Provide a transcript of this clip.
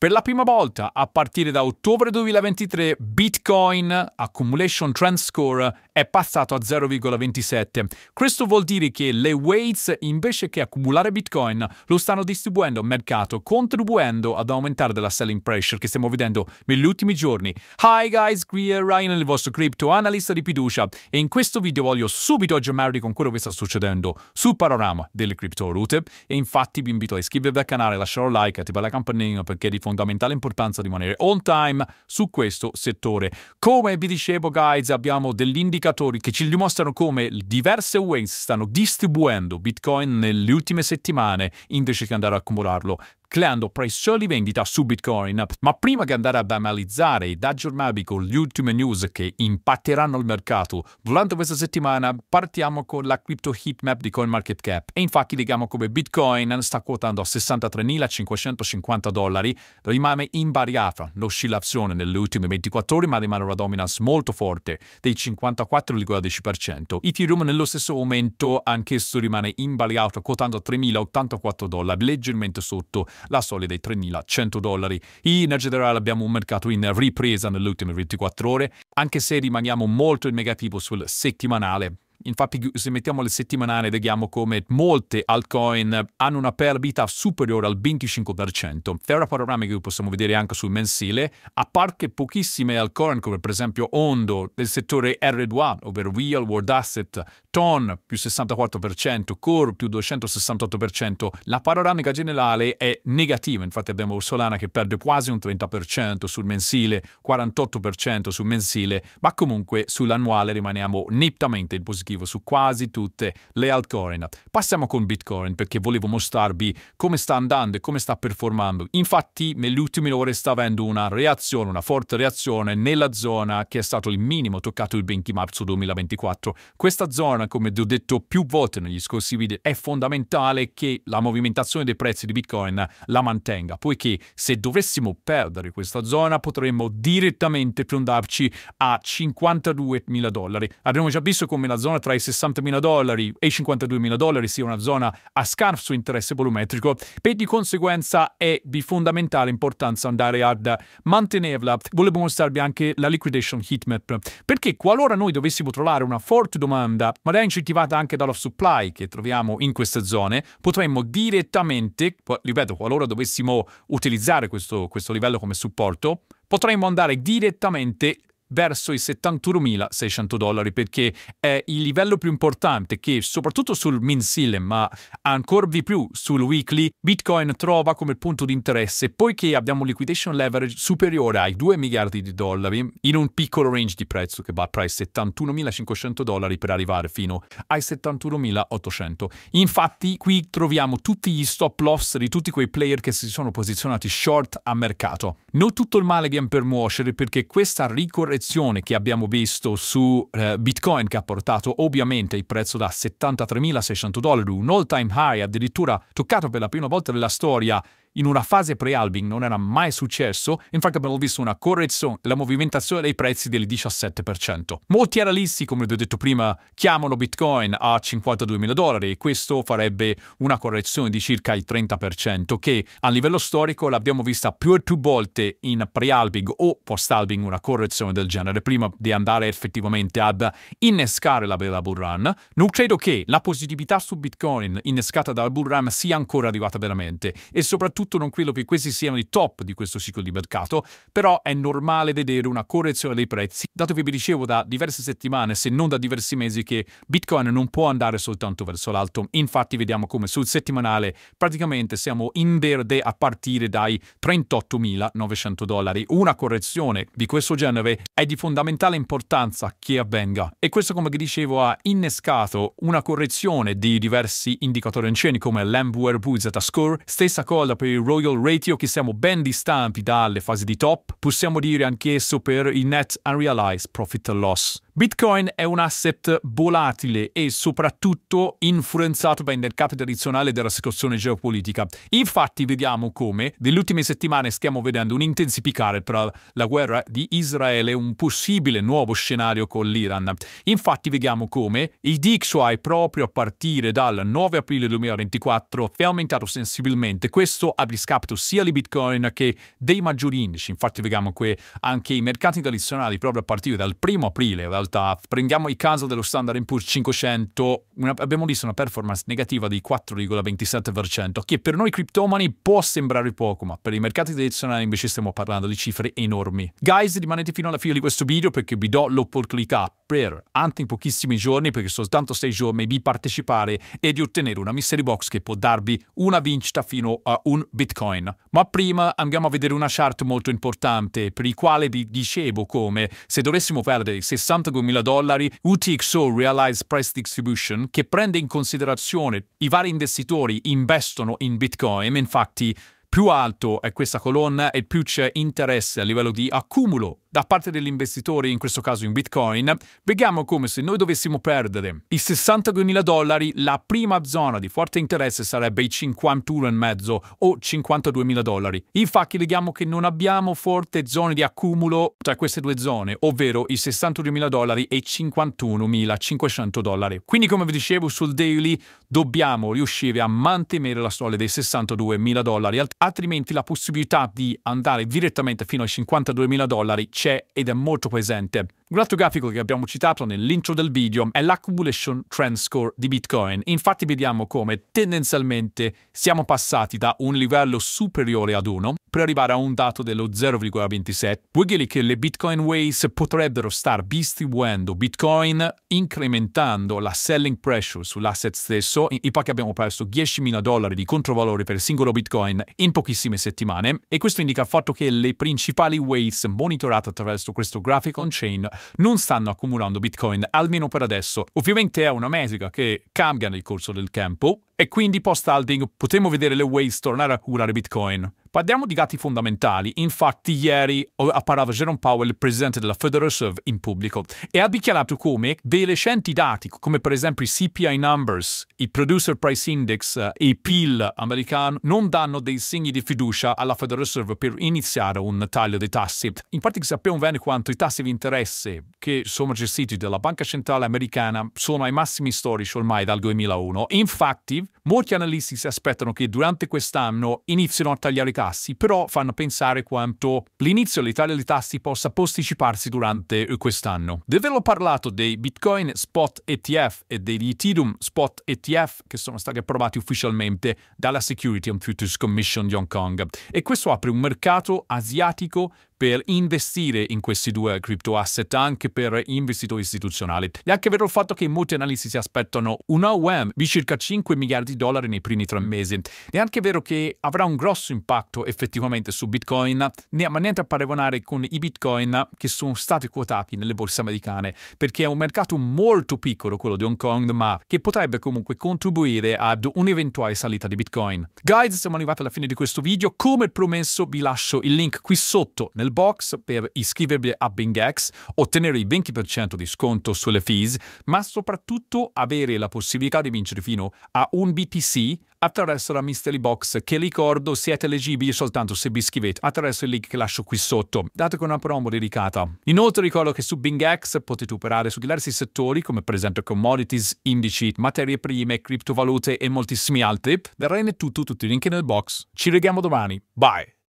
Per la prima volta, a partire da ottobre 2023, Bitcoin Accumulation Trend Score è passato a 0,27. Questo vuol dire che le weights, invece che accumulare bitcoin, lo stanno distribuendo al mercato, contribuendo ad aumentare della selling pressure che stiamo vedendo negli ultimi giorni. Hi guys, qui è Ryan, il vostro crypto analista di fiducia, e in questo video voglio subito aggiornarvi con quello che sta succedendo sul panorama delle criptovalute, e infatti vi invito a iscrivervi al canale, lasciare un like, attivare la campanellina perché è di fondamentale importanza rimanere on time su questo settore. Come vi dicevo guys, abbiamo dell'indicazione ricercatori che ci dimostrano come diverse ways stanno distribuendo Bitcoin nelle ultime settimane invece che andare a accumularlo creando prezzo di vendita su Bitcoin. Ma prima che andare ad analizzare ed aggiornarvi con le ultime news che impatteranno il mercato, durante questa settimana partiamo con la crypto heatmap di CoinMarketCap e infatti vediamo come Bitcoin sta quotando a 63.550 dollari, rimane invariata l'oscillazione nelle ultime 24 ore ma rimane una dominance molto forte del 54,10%. Ethereum nello stesso momento anch'esso rimane invariato quotando a 3.084 dollari, leggermente sotto la soglia dei 3.100 dollari. In generale abbiamo un mercato in ripresa nelle ultime 24 ore, anche se rimaniamo molto in negativo sul settimanale. Infatti se mettiamo le settimanali vediamo come molte altcoin hanno una perdita superiore al 25%. Terra panorama che possiamo vedere anche sul mensile, a parte pochissime altcoin come per esempio Ondo del settore R2, ovvero Real World Asset, ton più 64%, core più 268%, la panoramica generale è negativa, infatti abbiamo Solana che perde quasi un 30% sul mensile, 48% sul mensile, ma comunque sull'annuale rimaniamo nettamente in positivo su quasi tutte le altcoin. Passiamo con Bitcoin perché volevo mostrarvi come sta andando e come sta performando. Infatti nelle ultime ore sta avendo una reazione, una forte reazione nella zona che è stato il minimo toccato il 20 marzo 2024. Questa zona Bitcoin, come ho detto più volte negli scorsi video, è fondamentale che la movimentazione dei prezzi di Bitcoin la mantenga, poiché se dovessimo perdere questa zona potremmo direttamente piombarci a 52.000 dollari. Abbiamo già visto come la zona tra i 60.000 dollari e i 52.000 dollari sia una zona a scarso interesse volumetrico, e di conseguenza è di fondamentale importanza andare ad mantenerla. Volevo mostrarvi anche la liquidation heatmap, perché qualora noi dovessimo trovare una forte domanda, ma ma è incentivata anche dall'off-supply che troviamo in queste zone, potremmo direttamente, ripeto, qualora dovessimo utilizzare questo, questo livello come supporto, potremmo andare direttamente verso i 71.600 dollari perché è il livello più importante che soprattutto sul mensile ma ancora di più sul weekly Bitcoin trova come punto di interesse poiché abbiamo liquidation leverage superiore ai 2 miliardi di dollari in un piccolo range di prezzo che va tra i 71.500 dollari per arrivare fino ai 71.800 infatti qui troviamo tutti gli stop loss di tutti quei player che si sono posizionati short a mercato non tutto il male viene per muocere perché questa ricorrezione correzione che abbiamo visto su eh, Bitcoin che ha portato ovviamente il prezzo da 73.600 dollari, un all-time high addirittura toccato per la prima volta nella storia in una fase pre-halving non era mai successo, infatti abbiamo visto una correzione e la movimentazione dei prezzi del 17%. Molti analisti, come vi ho detto prima, chiamano Bitcoin a 52.000 dollari e questo farebbe una correzione di circa il 30%, che a livello storico l'abbiamo vista più e più volte in pre-halving o post-halving una correzione del genere, prima di andare effettivamente ad innescare la bella bull run. Non credo che la positività su Bitcoin innescata dal bull run sia ancora arrivata veramente e soprattutto tutto non credo che questi siano i top di questo ciclo di mercato, però è normale vedere una correzione dei prezzi, dato che vi dicevo da diverse settimane, se non da diversi mesi, che Bitcoin non può andare soltanto verso l'alto. Infatti vediamo come sul settimanale praticamente siamo in verde a partire dai 38.900 dollari. Una correzione di questo genere è di fondamentale importanza che avvenga e questo come vi dicevo ha innescato una correzione di diversi indicatori in ceni come l'Amware Boots Score, stessa cosa per i Royal Ratio che siamo ben distanti dalle fasi di top, possiamo dire anch'esso per i Net Unrealized Profit and Loss, Bitcoin è un asset volatile e soprattutto influenzato dai mercati tradizionali della situazione geopolitica. Infatti vediamo come nelle ultime settimane stiamo vedendo un intensificare tra la guerra di Israele e un possibile nuovo scenario con l'Iran. Infatti vediamo come il DXY proprio a partire dal 9 aprile 2024 è aumentato sensibilmente. Questo a discapito sia di Bitcoin che dei maggiori indici. Infatti vediamo che anche i mercati tradizionali proprio a partire dal 1 aprile realtà. Prendiamo il caso dello Standard Poor's 500, una, abbiamo visto una performance negativa del 4,27%, che per noi criptomani può sembrare poco, ma per i mercati tradizionali invece stiamo parlando di cifre enormi. Guys, rimanete fino alla fine di questo video perché vi do l'opportunità per, anche in pochissimi giorni, perché soltanto 6 giorni, di partecipare e di ottenere una mystery box che può darvi una vincita fino a un bitcoin. Ma prima andiamo a vedere una chart molto importante per il quale vi dicevo come se dovessimo perdere il 60 42.000 dollari UTXO Realized Price Distribution che prende in considerazione i vari investitori investono in Bitcoin, infatti più alto è questa colonna e più c'è interesse a livello di accumulo da parte dell'investitore, in questo caso in Bitcoin, vediamo come se noi dovessimo perdere i 62.000 dollari, la prima zona di forte interesse sarebbe i 51,5 o 52.000 dollari. Infatti vediamo che non abbiamo forte zone di accumulo tra queste due zone, ovvero i 62.000 dollari e i 51.500 dollari. Quindi come vi dicevo sul daily dobbiamo riuscire a mantenere la soglia dei 62.000 dollari, altrimenti la possibilità di andare direttamente fino ai 52.000 dollari c'è ed è molto presente. Il altro grafico che abbiamo citato nell'intro del video è l'Accumulation Trend Score di Bitcoin. Infatti vediamo come tendenzialmente siamo passati da un livello superiore ad 1 per arrivare a un dato dello 0,27. Vuol dire che le Bitcoin Ways potrebbero star distribuendo Bitcoin incrementando la selling pressure sull'asset stesso. Infatti abbiamo perso 10.000 dollari di controvalore per singolo Bitcoin in pochissime settimane e questo indica il fatto che le principali ways monitorate attraverso questo graphic on-chain non stanno accumulando bitcoin, almeno per adesso. Ovviamente è una metrica che cambia nel corso del tempo e quindi post-halving potremo vedere le Waves tornare a curare bitcoin. Parliamo di dati fondamentali. Infatti, ieri apparava Jerome Powell, il presidente della Federal Reserve, in pubblico e ha dichiarato come dei recenti dati, come per esempio i CPI numbers, i Producer Price Index e eh, i PIL americano, non danno dei segni di fiducia alla Federal Reserve per iniziare un taglio dei tassi. Infatti, sappiamo bene quanto i tassi di interesse che sono gestiti dalla Banca Centrale Americana sono ai massimi storici ormai dal 2001. Infatti, molti analisti si aspettano che durante quest'anno inizino a tagliare i tassi tassi, però fanno pensare quanto l'inizio dell'Italia dei tassi possa posticiparsi durante eh, quest'anno. Di averlo parlato dei Bitcoin Spot ETF e degli Ethereum Spot ETF che sono stati approvati ufficialmente dalla Security and Futures Commission di Hong Kong e questo apre un mercato asiatico per investire in questi due crypto asset anche per investitori istituzionali. È anche vero il fatto che molti analisti si aspettano un OM di circa 5 miliardi di dollari nei primi tre mm. mesi. È anche vero che avrà un grosso impatto effettivamente su Bitcoin, ma niente a paragonare con i Bitcoin che sono stati quotati nelle borse americane, perché è un mercato molto piccolo quello di Hong Kong, ma che potrebbe comunque contribuire ad un'eventuale salita di Bitcoin. Guys, siamo arrivati alla fine di questo video. Come promesso vi lascio il link qui sotto nel Mail Box per iscrivervi a BingX, ottenere il 20% di sconto sulle fees, ma soprattutto avere la possibilità di vincere fino a un BTC attraverso la Mystery Box che ricordo siete leggibili soltanto se vi iscrivete attraverso il link che lascio qui sotto, dato che è una promo dedicata. Inoltre ricordo che su BingX potete operare su diversi settori come per esempio commodities, indici, materie prime, criptovalute e moltissimi altri. Verrà in tutto tutti i link nel box. Ci vediamo domani. Bye!